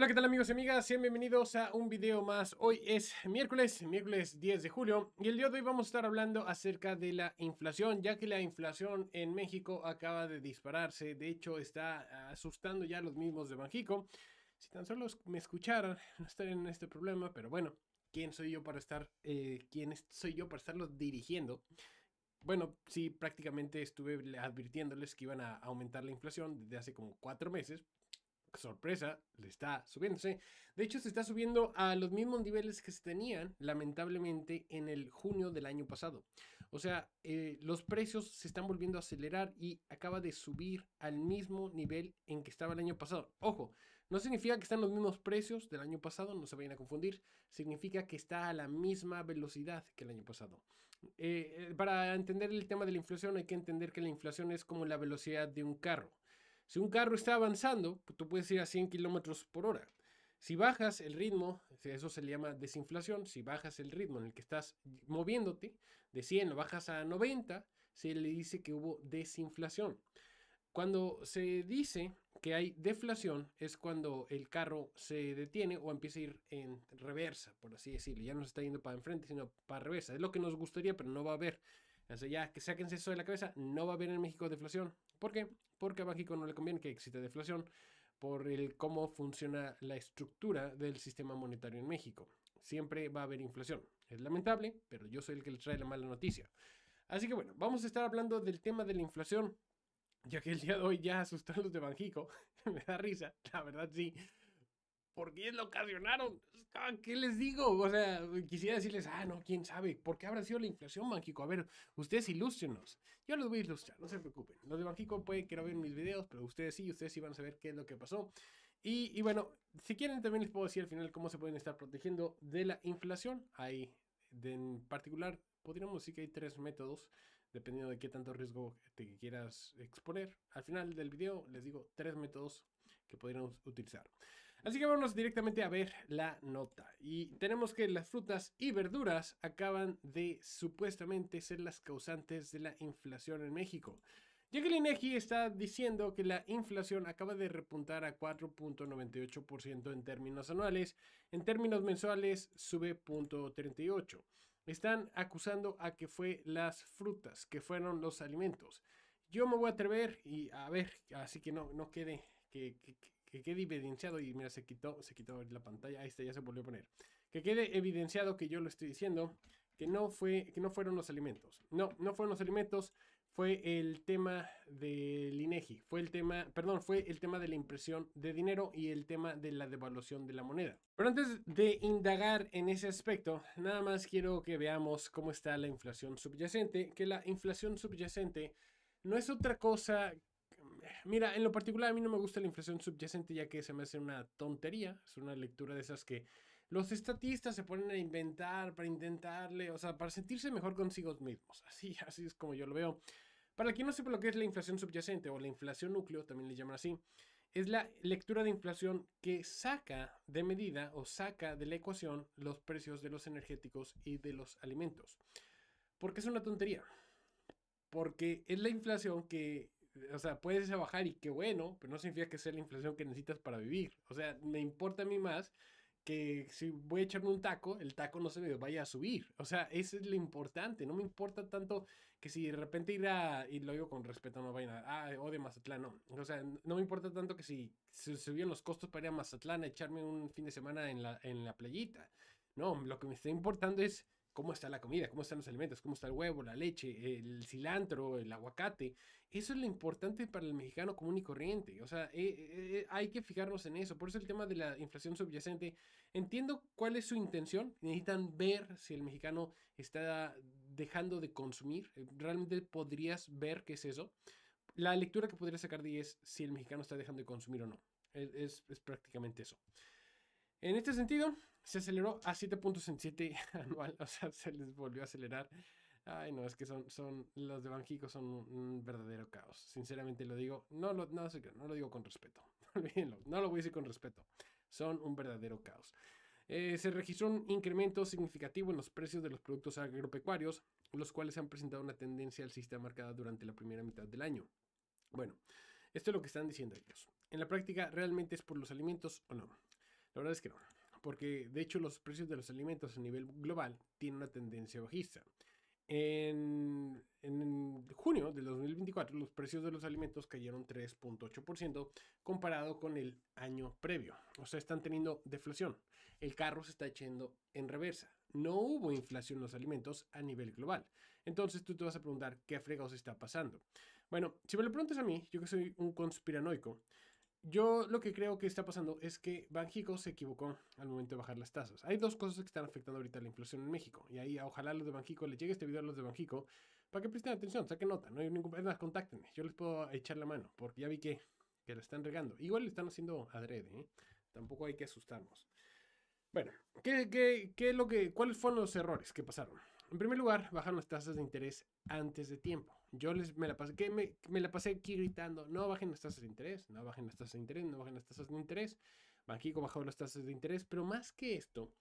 Hola, ¿qué tal amigos y amigas? Sean bienvenidos a un video más. Hoy es miércoles, miércoles 10 de julio, y el día de hoy vamos a estar hablando acerca de la inflación, ya que la inflación en México acaba de dispararse, de hecho está asustando ya a los mismos de México. Si tan solo me escucharan, no estarían en este problema, pero bueno, ¿quién soy yo para estar, eh, quién soy yo para estarlos dirigiendo? Bueno, sí, prácticamente estuve advirtiéndoles que iban a aumentar la inflación desde hace como cuatro meses, sorpresa, le está subiéndose. De hecho, se está subiendo a los mismos niveles que se tenían, lamentablemente, en el junio del año pasado. O sea, eh, los precios se están volviendo a acelerar y acaba de subir al mismo nivel en que estaba el año pasado. Ojo, no significa que están los mismos precios del año pasado, no se vayan a confundir. Significa que está a la misma velocidad que el año pasado. Eh, eh, para entender el tema de la inflación, hay que entender que la inflación es como la velocidad de un carro. Si un carro está avanzando, pues, tú puedes ir a 100 kilómetros por hora. Si bajas el ritmo, eso se le llama desinflación, si bajas el ritmo en el que estás moviéndote, de 100 lo bajas a 90, se le dice que hubo desinflación. Cuando se dice que hay deflación es cuando el carro se detiene o empieza a ir en reversa, por así decirlo. Ya no se está yendo para enfrente, sino para reversa. Es lo que nos gustaría, pero no va a haber. Así ya, que sáquense eso de la cabeza, no va a haber en México deflación. ¿Por qué? Porque a México no le conviene que exista deflación por el cómo funciona la estructura del sistema monetario en México. Siempre va a haber inflación. Es lamentable, pero yo soy el que le trae la mala noticia. Así que bueno, vamos a estar hablando del tema de la inflación. Ya que el día de hoy ya asustados de Banjico, me da risa, la verdad sí por quién lo ocasionaron. Ah, ¿Qué les digo? O sea, quisiera decirles, ah, no, quién sabe, ¿por qué habrá sido la inflación, Banjico? A ver, ustedes ilústrenos. Yo los voy a ilustrar, no se preocupen. Los de Banjico pueden que no vean mis videos, pero ustedes sí, ustedes sí van a saber qué es lo que pasó. Y, bueno, si quieren también les puedo decir al final cómo se pueden estar protegiendo de la inflación. Ahí, en particular, podríamos decir que hay tres métodos, dependiendo de qué tanto riesgo te quieras exponer. Al final del video les digo tres métodos que podríamos utilizar. Así que vamos directamente a ver la nota. Y tenemos que las frutas y verduras acaban de supuestamente ser las causantes de la inflación en México. Jacqueline está diciendo que la inflación acaba de repuntar a 4.98% en términos anuales, en términos mensuales sube 0.38. Están acusando a que fue las frutas, que fueron los alimentos. Yo me voy a atrever y a ver, así que no, no quede que, que quede evidenciado, y mira, se quitó, se quitó la pantalla, ahí está, ya se volvió a poner, que quede evidenciado que yo lo estoy diciendo, que no, fue, que no fueron los alimentos. No, no fueron los alimentos, fue el tema del INEGI, e fue el tema, perdón, fue el tema de la impresión de dinero y el tema de la devaluación de la moneda. Pero antes de indagar en ese aspecto, nada más quiero que veamos cómo está la inflación subyacente, que la inflación subyacente no es otra cosa Mira, en lo particular a mí no me gusta la inflación subyacente ya que se me hace una tontería, es una lectura de esas que los estatistas se ponen a inventar para intentarle, o sea, para sentirse mejor consigo mismos, así, así es como yo lo veo. Para quien no sepa lo que es la inflación subyacente o la inflación núcleo, también le llaman así, es la lectura de inflación que saca de medida o saca de la ecuación los precios de los energéticos y de los alimentos. Porque es una tontería. Porque es la inflación que o sea, puedes irse a bajar y qué bueno, pero no significa que sea la inflación que necesitas para vivir. O sea, me importa a mí más que si voy a echarme un taco, el taco no se me vaya a subir. O sea, eso es lo importante. No me importa tanto que si de repente ir a, y lo digo con respeto, no vaya a, ah, o de Mazatlán, no. O sea, no me importa tanto que si se subieron los costos para ir a Mazatlán a echarme un fin de semana en la, en la playita. No, lo que me está importando es cómo está la comida, cómo están los alimentos, cómo está el huevo, la leche, el cilantro, el aguacate. Eso es lo importante para el mexicano común y corriente. O sea, eh, eh, eh, hay que fijarnos en eso. Por eso el tema de la inflación subyacente, entiendo cuál es su intención. Necesitan ver si el mexicano está dejando de consumir. Realmente podrías ver qué es eso. La lectura que podría sacar de ahí es si el mexicano está dejando de consumir o no. es prácticamente eso. En este sentido, se aceleró a 7.67 anual, o sea, se les volvió a acelerar. Ay, no, es que son, son los de Banjico son un, verdadero caos. Sinceramente lo digo, no lo, no, no lo digo con respeto. Olvídenlo, no lo voy a decir con respeto. Son un verdadero caos. Eh, se registró un incremento significativo en los precios de los productos agropecuarios, los cuales han presentado una tendencia al sistema marcada durante la primera mitad del año. Bueno, esto es lo que están diciendo ellos. En la práctica, ¿realmente es por los alimentos o no? La verdad es que no porque de hecho los precios de los alimentos a nivel global tienen una tendencia bajista. En, junio del 2024, los precios de los alimentos cayeron 3.8% comparado con el año previo. O sea, están teniendo deflación. El carro se está echando en reversa. No hubo inflación en los alimentos a nivel global. Entonces tú te vas a preguntar qué fregados está pasando. Bueno, si me lo preguntas a mí, yo que soy un conspiranoico, yo lo que creo que está pasando es que Banjico se equivocó al momento de bajar las tasas. Hay dos cosas que están afectando ahorita la inflación en México. Y ahí ojalá los de Banjico les llegue este video a los de Banjico para que presten atención, saquen nota, no hay ningún problema, contáctenme. Yo les puedo echar la mano porque ya vi que, que la están regando. Igual le están haciendo adrede, ¿eh? tampoco hay que asustarnos. Bueno, ¿qué, lo que, ¿cuáles fueron los errores que pasaron? En primer lugar, bajaron las tasas de interés antes de tiempo. Yo les, me, la pasé, me, me, la pasé aquí gritando, no bajen las tasas de interés, no bajen las tasas de interés, no bajen las tasas de interés. Banquico bajó las tasas de interés, pero más que esto,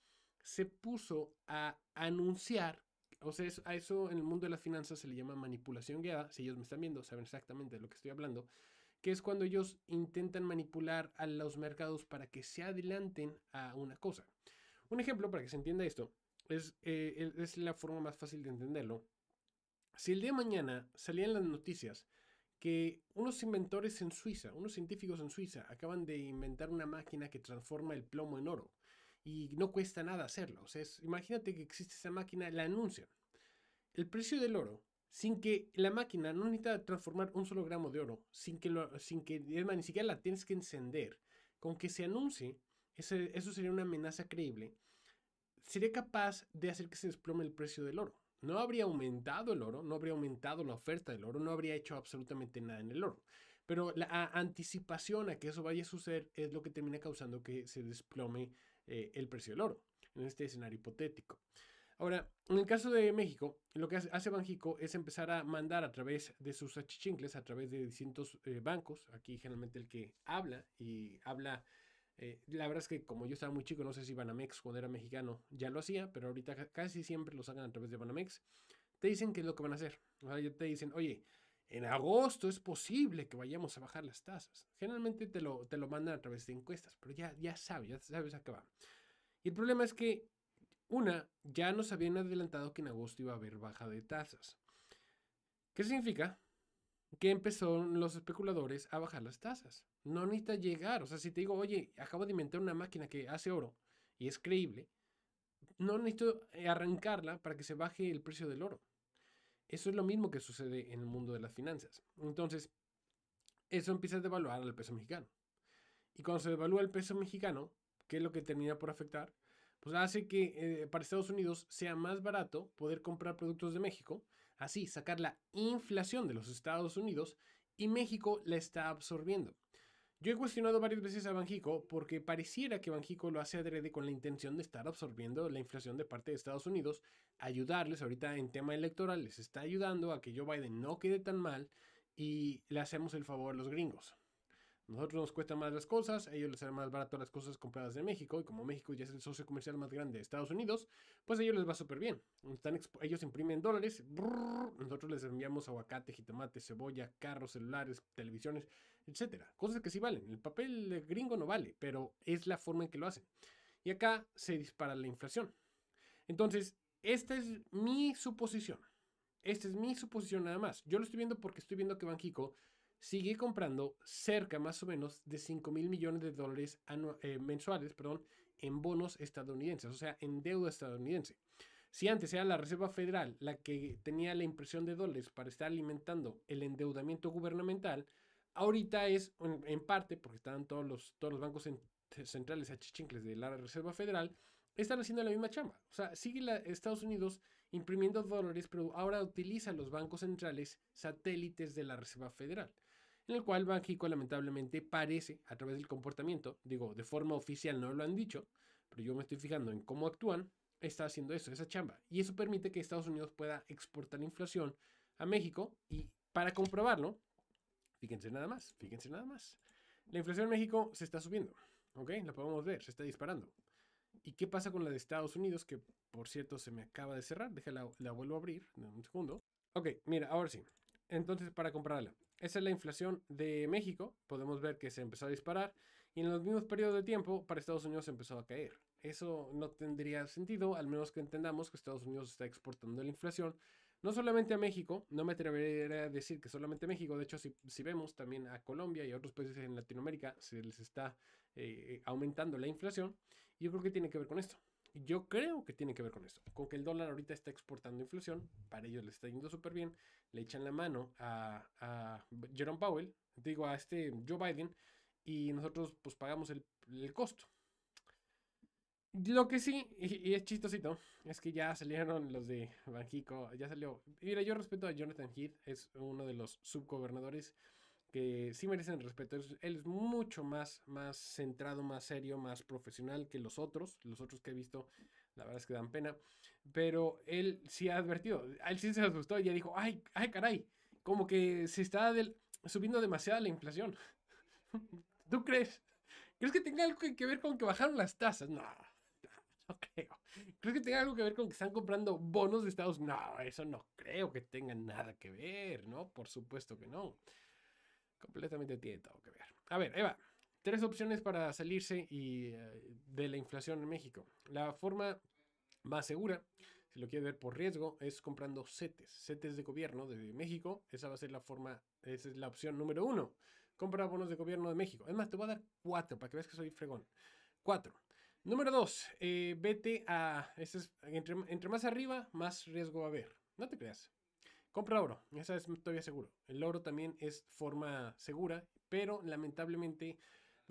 se puso a anunciar, o sea, a eso en el mundo de las finanzas se le llama manipulación guiada. Si ellos me están viendo, saben exactamente de lo que estoy hablando que es cuando ellos intentan manipular a los mercados para que se adelanten a una cosa. Un ejemplo para que se entienda esto es, eh, es la forma más fácil de entenderlo. Si el día de mañana salían las noticias que unos inventores en Suiza, unos científicos en Suiza, acaban de inventar una máquina que transforma el plomo en oro y no cuesta nada hacerlo. O imagínate que existe esa máquina, la anuncian. El precio del oro sin que la máquina no necesita transformar un solo gramo de oro, sin que, sin que ni siquiera la tienes que encender, con que se anuncie, eso sería una amenaza creíble, sería capaz de hacer que se desplome el precio del oro. No habría aumentado el oro, no habría aumentado la oferta del oro, no habría hecho absolutamente nada en el oro. Pero la anticipación a que eso vaya a suceder es lo que termina causando que se desplome eh, el precio del oro, en este escenario hipotético. Ahora, en el caso de México, lo que hace Banjico es empezar a mandar a través de sus achichincles, a través de distintos eh, bancos, aquí generalmente el que habla y habla, eh, la verdad es que como yo estaba muy chico, no sé si Banamex cuando era mexicano ya lo hacía, pero ahorita casi siempre lo sacan a través de Banamex, te dicen qué es lo que van a hacer. O sea, te dicen, oye, en agosto es posible que vayamos a bajar las tasas. Generalmente te lo, te lo mandan a través de encuestas, pero ya, ya sabes, ya sabes a qué va. Y el problema es que una, ya nos habían adelantado que en agosto iba a haber baja de tasas. ¿Qué significa? Que empezaron los especuladores a bajar las tasas. No necesita llegar. O sea, si te digo, oye, acabo de inventar una máquina que hace oro y es creíble, no necesito eh, arrancarla para que se baje el precio del oro. Eso es lo mismo que sucede en el mundo de las finanzas. Entonces, eso empieza a devaluar al peso mexicano. Y cuando se devalúa el peso mexicano, ¿qué es lo que termina por afectar? pues hace que eh, para Estados Unidos sea más barato poder comprar productos de México, así sacar la inflación de los Estados Unidos y México la está absorbiendo. Yo he cuestionado varias veces a Banjico porque pareciera que Banjico lo hace adrede con la intención de estar absorbiendo la inflación de parte de Estados Unidos, ayudarles ahorita en tema electoral, les está ayudando a que Joe Biden no quede tan mal y le hacemos el favor a los gringos. Nosotros nos cuestan más las cosas, a ellos les sale más barato las cosas compradas de México, y como México ya es el socio comercial más grande de Estados Unidos, pues a ellos les va súper bien. Están ellos imprimen dólares, nosotros les enviamos aguacate, jitomate, cebolla, carros, celulares, televisiones, etc. Cosas que sí valen. El papel gringo no vale, pero es la forma en que lo hacen. Y acá se dispara la inflación. Entonces, esta es mi suposición. Esta es mi suposición nada más. Yo lo estoy viendo porque estoy viendo que Banxico sigue comprando cerca más o menos de 5 mil millones de dólares eh, mensuales perdón, en bonos estadounidenses, o sea, en deuda estadounidense. Si antes era la Reserva Federal la que tenía la impresión de dólares para estar alimentando el endeudamiento gubernamental, ahorita es en, parte, porque están todos los, todos los bancos centrales achichincles de la Reserva Federal, están haciendo la misma chamba. O sea, sigue la, Estados Unidos imprimiendo dólares, pero ahora utiliza los bancos centrales satélites de la Reserva Federal en el cual Banjico lamentablemente parece, a través del comportamiento, digo, de forma oficial no lo han dicho, pero yo me estoy fijando en cómo actúan, está haciendo eso, esa chamba. Y eso permite que Estados Unidos pueda exportar inflación a México y para comprobarlo, fíjense nada más, fíjense nada más. La inflación en México se está subiendo, ¿ok? La podemos ver, se está disparando. ¿Y qué pasa con la de Estados Unidos? Que por cierto se me acaba de cerrar, déjala, la vuelvo a abrir, un segundo. Ok, mira, ahora sí. Entonces, para comprarla, esa es la inflación de México. Podemos ver que se empezó a disparar y en los mismos periodos de tiempo para Estados Unidos empezó a caer. Eso no tendría sentido, al menos que entendamos que Estados Unidos está exportando la inflación, no solamente a México, no me atrevería a decir que solamente a México, de hecho si, vemos también a Colombia y a otros países en Latinoamérica se les está eh, eh, aumentando la inflación, yo creo que tiene que ver con esto. Yo creo que tiene que ver con eso, con que el dólar ahorita está exportando inflación, para ellos le está yendo súper bien, le echan la mano a, a, Jerome Powell, digo a este Joe Biden, y nosotros pues pagamos el, el costo. Lo que sí, y, es chistosito, es que ya salieron los de Banjico, ya salió. Mira, yo respeto a Jonathan Heath, es uno de los subgobernadores que sí merecen respeto. él es mucho más, más centrado, más serio, más profesional que los otros. Los otros que he visto, la verdad es que dan pena. Pero él sí ha advertido. él sí se asustó y ya dijo, ay, ay, caray, como que se está subiendo demasiada la inflación. ¿Tú crees? ¿Crees que tenga algo que ver con que bajaron las tasas? No, no creo. ¿Crees que tenga algo que ver con que están comprando bonos de Estados Unidos? No, eso no creo que tenga nada que ver, ¿no? Por supuesto que no. Completamente tiene todo que ver. A ver, Eva, tres opciones para salirse y, eh, de la inflación en México. La forma más segura, si lo quiere ver por riesgo, es comprando CETES, setes de gobierno de México. Esa va a ser la forma, esa es la opción número uno. Compra bonos de gobierno de México. Es más, te voy a dar cuatro para que veas que soy fregón. Cuatro. Número dos, eh, vete a. ese es, entre, entre más arriba, más riesgo va a haber. No te creas. Compra oro, esa es todavía seguro. El oro también es forma segura, pero lamentablemente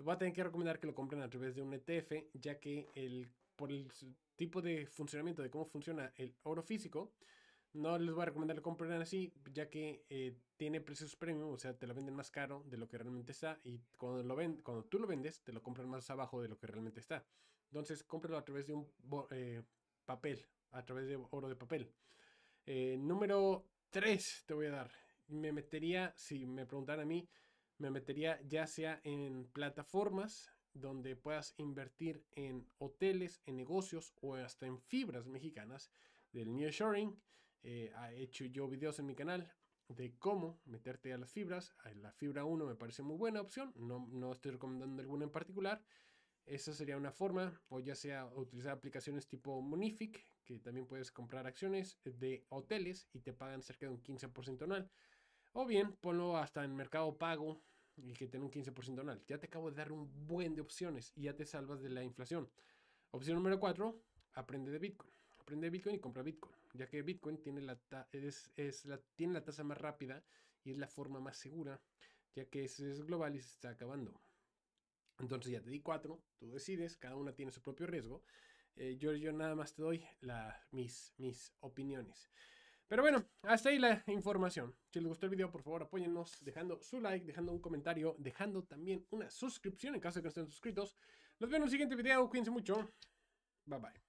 va a tener que recomendar que lo compren a través de un ETF, ya que el, por el tipo de funcionamiento de cómo funciona el oro físico, no les va a recomendar que lo compren así, ya que eh, tiene precios premium, o sea, te lo venden más caro de lo que realmente está y cuando, lo ven, cuando tú lo vendes, te lo compran más abajo de lo que realmente está. Entonces, cómpralo a través de un eh, papel, a través de oro de papel. Eh, número Tres te voy a dar. Me metería, si me preguntaran a mí, me metería ya sea en plataformas donde puedas invertir en hoteles, en negocios o hasta en fibras mexicanas del new sharing he eh, hecho yo videos en mi canal de cómo meterte a las fibras. Eh, la fibra 1 me parece muy buena opción, no, no estoy recomendando alguna en particular. Esa sería una forma, o ya sea utilizar aplicaciones tipo Monific, que también puedes comprar acciones de hoteles y te pagan cerca de un 15% anual. O bien, ponlo hasta en Mercado Pago y que tenga un 15% anual. Ya te acabo de dar un buen de opciones y ya te salvas de la inflación. Opción número 4, aprende de Bitcoin. Aprende de Bitcoin y compra Bitcoin, ya que Bitcoin tiene la, es, la, tiene la tasa más rápida y es la forma más segura, ya que ese es global y se está acabando. Entonces ya te di cuatro, tú decides, cada una tiene su propio riesgo. Eh, yo, yo nada más te doy mis, mis opiniones. Pero bueno, hasta ahí la información. Si les gustó el video, por favor, apóyennos dejando su like, dejando un comentario, dejando también una suscripción en caso de que no estén suscritos. Los veo en el siguiente video. Cuídense mucho. Bye bye.